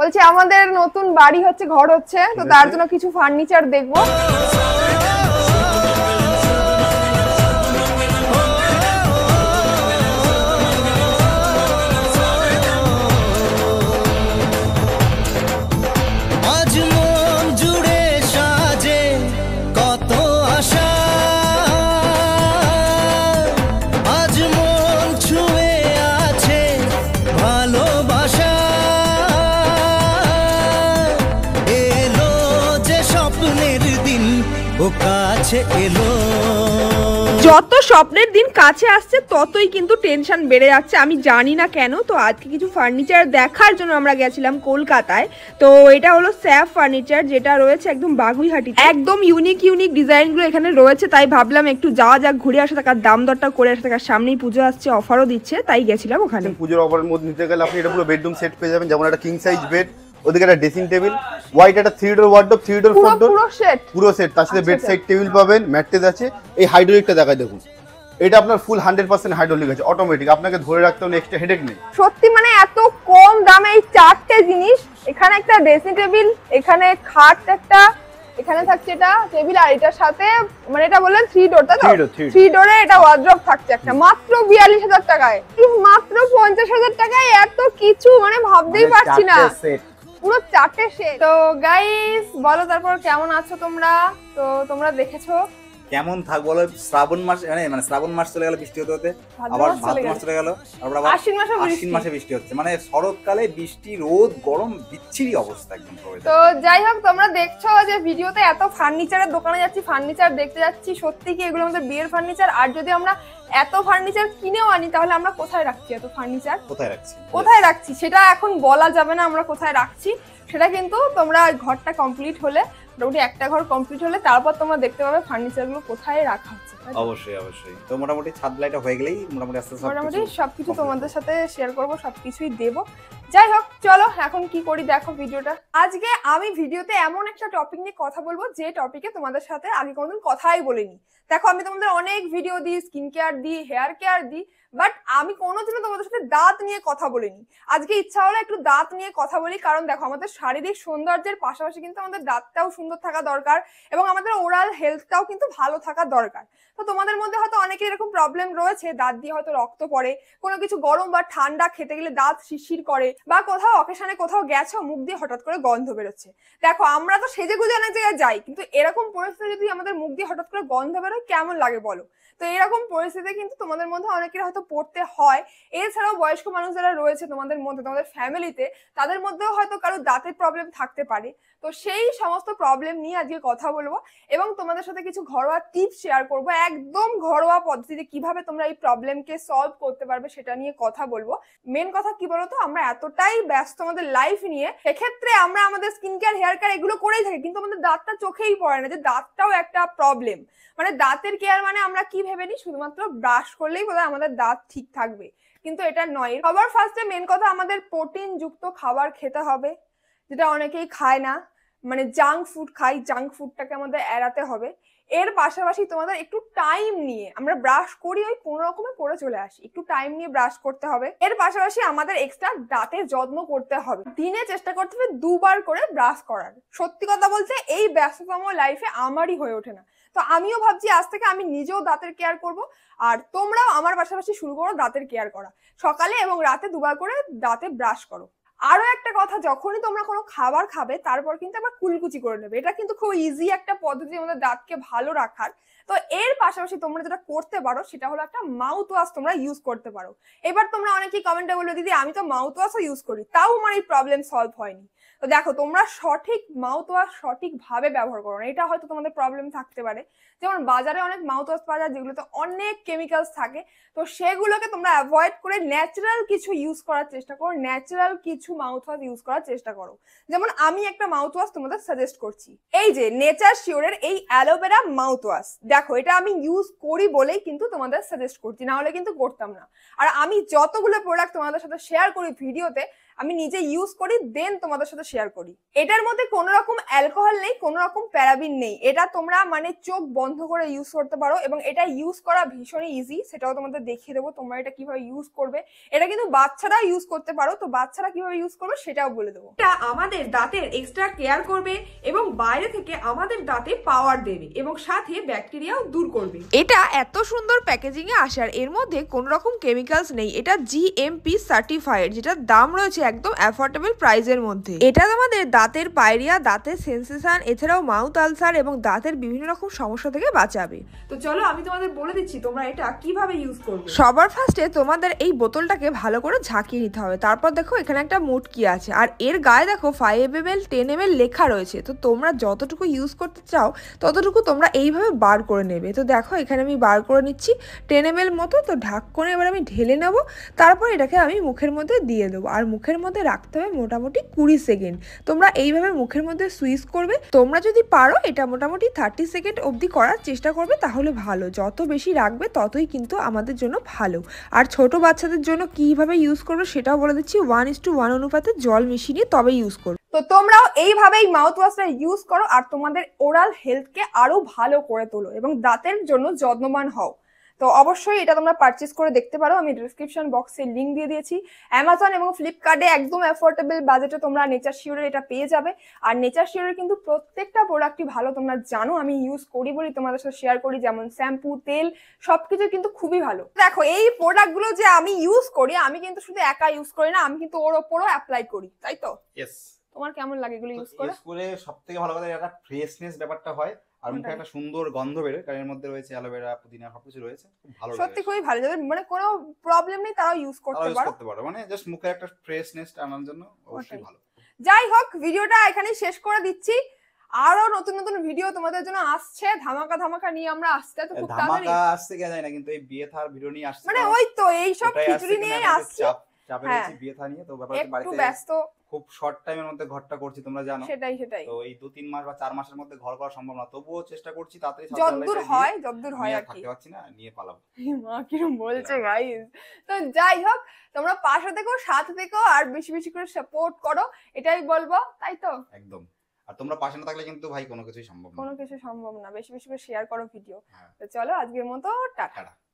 বলছি আমাদের নতুন বাড়ি হচ্ছে ঘর হচ্ছে তো তার জন্য কিছু ফার্নিচার দেখবো কাছে এলো যত স্বপ্নের দিন কাছে আসছে ততই কিন্তু টেনশন বেড়ে যাচ্ছে আমি জানি না কেন তো আজকে কিছু ফার্নিচার দেখার জন্য আমরা গেছিলাম কলকাতায় তো এটা হলো স্যাফ ফার্নিচার যেটা রয়েছে একদম বাগুইহাটি একদম ইউনিক ইউনিক ডিজাইনগুলো এখানে রয়েছে তাই ভাবলাম একটু যাওয়া যাক ঘুরে আসা থাকার দাম দরটা করে আসা থাকার সামনেই পুজো আসছে অফারও দিচ্ছে তাই গেছিলাম ওখানে পুজোর অফারের মধ্যে নিতে গেলে আপনি এটা পুরো বেডরুম সেট পেয়ে যাবেন যেমন একটা কিং সাইজ বেড ওদিকে একটা ড্রেসিং টেবিল হোয়াইট একটা three door wardrobe three door four door পুরো সেট তার সাথে বেড সাইড টেবিল পাবেন ম্যাট্রেস আছে এই হাইড্রোলিকটা দেখায় দেখুন এটা আপনার ফুল হান্ড্রেড পার্সেন্ট হাইড্রোলিক আছে অটোমেটিক আপনাকে ধরে রাখতে হলে এক্সট্রা হেডেক নেই সত্যি মানে এত কম দামে এই চারটে জিনিস এখানে একটা ড্রেসিং টেবিল এখানে খাট একটা এখানে থাকছে এটা টেবিল আর এটার সাথে মানে এটা বললেন থ্রি ডোর তাই তো থ্রি ডোরে এটা ওয়ার্ড্রপ থাকছে একটা মাত্র বিয়াল্লিশ হাজার টাকায় মাত্র পঞ্চাশ হাজার টাকায় এত কিছু মানে ভাবতেই মানে পারছি না পুরো চারটে শেষ তো গাইস বলো তারপর কেমন আছো তোমরা তো তোমরা দেখেছো কেমন থাকবো বলো শ্রাবণ মাস মানে মানে শ্রাবণ মাস চলে গেল বৃষ্টি হতে হতে আবার ভাদ্র মাস চলে গেল আবার আশ্বিন মাসে বৃষ্টি হচ্ছে মানে শরৎকালে বৃষ্টি রোদ গরম বিচ্ছিরি অবস্থা একদম তো যাই হোক তোমরা দেখছো যে ভিডিওতে এত ফার্নিচারের দোকানে যাচ্ছি ফার্নিচার দেখতে যাচ্ছি সত্যি কি এগুলো আমাদের বিয়ের ফার্নিচার আর যদি আমরা এত ফার্নিচার কিনেও আনি তাহলে আমরা কোথায় রাখছি এত ফার্নিচার কোথায় রাখছি কোথায় রাখছি সেটা এখন বলা যাবে না আমরা কোথায় রাখছি সেটা কিন্তু তোমরা ঘরটা কমপ্লিট হলে মোটামুটি একটা ঘর কমপ্লিট হলে তারপর তোমরা দেখতে পাবে ফার্নিচার গুলো কোথায় রাখা হচ্ছে অবশ্যই অবশ্যই তো মোটামুটি ছাদ লাইটা হয়ে গেলেই মোটামুটি আস্তে আস্তে মোটামুটি সবকিছু তোমাদের সাথে শেয়ার করব সবকিছুই দেব যাই হোক চলো এখন কি করি দেখো ভিডিওটা আজকে আমি ভিডিওতে এমন একটা টপিক নিয়ে কথা বলবো যে টপিকে তোমাদের সাথে আগে কোনোদিন কথাই বলিনি দেখো আমি তোমাদের অনেক ভিডিও দিই স্কিন কেয়ার দিই হেয়ার কেয়ার দিই বাট আমি কোনোদিনও তোমাদের সাথে দাঁত নিয়ে কথা বলিনি আজকে ইচ্ছা হলো একটু দাঁত নিয়ে কথা বলি কারণ দেখো আমাদের শারীরিক সৌন্দর্যের পাশাপাশি কিন্তু আমাদের দাঁতটাও সুন্দর থাকা দরকার এবং আমাদের ওরাল হেলথটাও কিন্তু ভালো থাকা দরকার তো তোমাদের মধ্যে হয়তো অনেকে এরকম প্রবলেম রয়েছে দাঁত দিয়ে হয়তো রক্ত পড়ে কোনো কিছু গরম বা ঠান্ডা খেতে গেলে দাঁত শিশির করে বা কোথাও অকেশনে কোথাও গেছো মুখ দিয়ে হঠাৎ করে গন্ধ বেরোচ্ছে দেখো আমরা তো সেজে গুজে অনেক জায়গায় যাই কিন্তু এরকম পরিস্থিতি যদি আমাদের মুখ দিয়ে হঠাৎ করে গন্ধ বেরোয় কেমন লাগে বলো তো এরকম পরিস্থিতি কিন্তু তোমাদের মধ্যে অনেকের হয়তো পড়তে হয় এছাড়াও বয়স্ক মানুষ যারা রয়েছে তোমাদের মধ্যে তোমাদের ফ্যামিলিতে তাদের মধ্যেও হয়তো কারো দাঁতের প্রবলেম থাকতে পারে তো সেই সমস্ত প্রবলেম নিয়ে আজকে কথা বলবো এবং তোমাদের সাথে কিছু ঘরোয়া টিপস শেয়ার করব একদম ঘরোয়া পদ্ধতিতে কিভাবে তোমরা এই প্রবলেমকে সলভ করতে পারবে সেটা নিয়ে কথা বলবো মেন কথা কি বলতো আমরা এতটাই ব্যস্ত আমাদের লাইফ নিয়ে সেক্ষেত্রে আমরা আমাদের স্কিন কেয়ার হেয়ার কেয়ার এগুলো করেই থাকি কিন্তু আমাদের দাঁতটা চোখেই পড়ে না যে দাঁতটাও একটা প্রবলেম মানে দাঁতের কেয়ার মানে আমরা কি ভেবে নিই শুধুমাত্র ব্রাশ করলেই বোধহয় আমাদের দাঁত স্বাদ ঠিক থাকবে কিন্তু এটা নয় সবার ফার্স্টে মেন কথা আমাদের প্রোটিন যুক্ত খাবার খেতে হবে যেটা অনেকেই খায় না মানে জাঙ্ক ফুড খাই জাঙ্ক ফুডটাকে আমাদের এড়াতে হবে এর পাশাপাশি তোমাদের একটু টাইম নিয়ে আমরা ব্রাশ করি ওই কোনো রকমে করে চলে আসি একটু টাইম নিয়ে ব্রাশ করতে হবে এর পাশাপাশি আমাদের এক্সট্রা দাঁতের যত্ন করতে হবে দিনে চেষ্টা করতে হবে দুবার করে ব্রাশ করার সত্যি কথা বলতে এই ব্যস্ততম লাইফে আমারই হয়ে ওঠে না তো আমিও ভাবছি আজ থেকে আমি নিজেও দাঁতের কেয়ার করব আর তোমরাও আমার পাশাপাশি শুরু করো দাঁতের কেয়ার করা সকালে এবং রাতে দুবার করে দাঁতে ব্রাশ করো আরো একটা কথা যখনই তোমরা কোনো খাবার খাবে তারপর কিন্তু আমরা কুলকুচি করে নেবে এটা কিন্তু খুব ইজি একটা পদ্ধতি আমাদের দাঁতকে ভালো রাখার তো এর পাশাপাশি তোমরা যেটা করতে পারো সেটা হলো একটা মাউথ ওয়াশ তোমরা ইউজ করতে পারো এবার তোমরা অনেকেই কমেন্টে বললো দিদি আমি তো মাউথ ওয়াশও ইউজ করি তাও আমার এই প্রবলেম সলভ হয়নি তো দেখো তোমরা সঠিক মাউথ ওয়াশ সঠিকভাবে ব্যবহার করো না এটা হয়তো তোমাদের প্রবলেম থাকতে পারে যেমন বাজারে অনেক মাউথ ওয়াশ পাওয়া যায় যেগুলোতে অনেক কেমিক্যালস থাকে তো সেগুলোকে তোমরা অ্যাভয়েড করে ন্যাচারাল কিছু ইউজ করার চেষ্টা করো ন্যাচারাল কিছু কিছু ওয়াশ ইউজ করার চেষ্টা করো যেমন আমি একটা মাউথওয়াশ তোমাদের সাজেস্ট করছি এই যে নেচার শিওরের এই অ্যালোভেরা মাউথওয়াশ দেখো এটা আমি ইউজ করি বলেই কিন্তু তোমাদের সাজেস্ট করছি না হলে কিন্তু করতাম না আর আমি যতগুলো প্রোডাক্ট তোমাদের সাথে শেয়ার করি ভিডিওতে আমি নিজে ইউজ করি দেন তোমাদের সাথে শেয়ার করি এটার মধ্যে কোনো রকম অ্যালকোহল নেই কোনো রকম প্যারাবিন নেই এটা তোমরা মানে চোখ বন্ধ করে ইউজ করতে পারো এবং এটা ইউজ করা ভীষণই ইজি সেটাও তোমাদের দেখিয়ে দেবো তোমরা এটা কিভাবে ইউজ করবে এটা কিন্তু বাচ্চারা ইউজ করতে পারো তো বাচ্চারা কিভাবে ইউজ করবে সেটাও বলে দেবো এটা আমাদের দাঁতের এক্সট্রা কেয়ার করবে এবং বাইরে থেকে আমাদের দাঁতে পাওয়ার দেবে এবং সাথে ব্যাকটেরিয়াও দূর করবে এটা এত সুন্দর প্যাকেজিং এ আসার এর মধ্যে কোনো রকম কেমিক্যালস নেই এটা জিএমপি সার্টিফাইড যেটা দাম রয়েছে একদম অ্যাফোর্ডেবল প্রাইসের মধ্যে এটা আমাদের দাঁতের পায়রিয়া দাঁতের সেন্সেশন এছাড়াও মাউথ আলসার এবং দাঁতের বিভিন্ন রকম সমস্যা থেকে বাঁচাবে তো চলো আমি তোমাদের বলে দিচ্ছি তোমরা এটা কিভাবে ইউজ করবে সবার ফার্স্টে তোমাদের এই বোতলটাকে ভালো করে ঝাঁকিয়ে নিতে হবে তারপর দেখো এখানে একটা মুটকি আছে আর এর গায়ে দেখো five M L ten M L লেখা রয়েছে তো তোমরা যতটুকু ইউজ করতে চাও ততটুকু তোমরা এইভাবে বার করে নেবে তো দেখো এখানে আমি বার করে নিচ্ছি টেন এম এল মতো তো ঢাক করে এবার আমি ঢেলে নেবো তারপর এটাকে আমি মুখের মধ্যে দিয়ে দেবো আর মুখের মুখের মধ্যে রাখতে হবে মোটামুটি কুড়ি সেকেন্ড তোমরা এইভাবে মুখের মধ্যে সুইচ করবে তোমরা যদি পারো এটা মোটামুটি থার্টি সেকেন্ড অবধি করার চেষ্টা করবে তাহলে ভালো যত বেশি রাখবে ততই কিন্তু আমাদের জন্য ভালো আর ছোট বাচ্চাদের জন্য কিভাবে ইউজ করবে সেটাও বলে দিচ্ছি ওয়ান ইস টু ওয়ান অনুপাতে জল মিশিয়ে নিয়ে তবে ইউজ করবে তো তোমরাও এইভাবেই মাউথ ওয়াশটা ইউজ করো আর তোমাদের ওরাল হেলথকে আরো ভালো করে তোলো এবং দাঁতের জন্য যত্নবান হও তো অবশ্যই এটা তোমরা পারচেস করে দেখতে পারো আমি ডিসক্রিপশন বক্সে লিঙ্ক দিয়ে দিয়েছি অ্যামাজন এবং ফ্লিপকার্টে একদম অ্যাফোর্ডেবল বাজেটে তোমরা নেচার শিওরের এটা পেয়ে যাবে আর নেচার শিওরের কিন্তু প্রত্যেকটা প্রোডাক্টই ভালো তোমরা জানো আমি ইউজ করি বলি তোমাদের সাথে শেয়ার করি যেমন শ্যাম্পু তেল সবকিছু কিন্তু খুবই ভালো দেখো এই প্রোডাক্টগুলো যে আমি ইউজ করি আমি কিন্তু শুধু একা ইউজ করি না আমি কিন্তু ওর ওপরও অ্যাপ্লাই করি তাই তো ইয়েস তোমার কেমন লাগে এগুলো ইউজ করে স্কুলে সবথেকে ভালো কথা এটা ফ্রেশনেস ব্যাপারটা হয় আর মুখে একটা সুন্দর গন্ধ বেরোয় কারণ এর মধ্যে রয়েছে অ্যালোভেরা পুদিনা সবকিছু রয়েছে ভালো সত্যি খুবই ভালো যাবে মানে কোনো প্রবলেম নেই তারাও ইউজ করতে পারো করতে পারো মানে জাস্ট মুখে একটা ফ্রেশনেস আনার জন্য অবশ্যই ভালো যাই হোক ভিডিওটা এখানেই শেষ করে দিচ্ছি আরো নতুন নতুন ভিডিও তোমাদের জন্য আসছে ধামাকা ধামাকা নিয়ে আমরা আসতে তো খুব তাড়াতাড়ি ধামাকা আসছে কি জানি না কিন্তু এই বিয়ে থার ভিডিও নিয়ে আসছে মানে ওই তো এই সব খিচুড়ি নিয়ে আসছে চাপে হ্যাঁ। রয়েছি বিয়ে থা নিয়ে তো ব্যাপারটা ব্যস্ত খুব শর্ট টাইমের মধ্যে ঘরটা করছি তোমরা জানো সেটাই সেটাই তো এই দু তিন মাস বা চার মাসের মধ্যে ঘর করা সম্ভব না তবুও চেষ্টা করছি তাড়াতাড়ি হয় হয় আর কি পারছি না নিয়ে পালাবো মা কিরম বলছে গাইস তো যাই হোক তোমরা পাশে থেকো সাথে থেকো আর বেশি বেশি করে সাপোর্ট করো এটাই বলবো তাই তো একদম আর তোমরা পাশে না থাকলে কিন্তু ভাই কোনো কিছুই সম্ভব না কোনো কিছু সম্ভব না বেশি বেশি করে শেয়ার করো ভিডিও হ্যাঁ। তো চলো আজকের মতো টাটা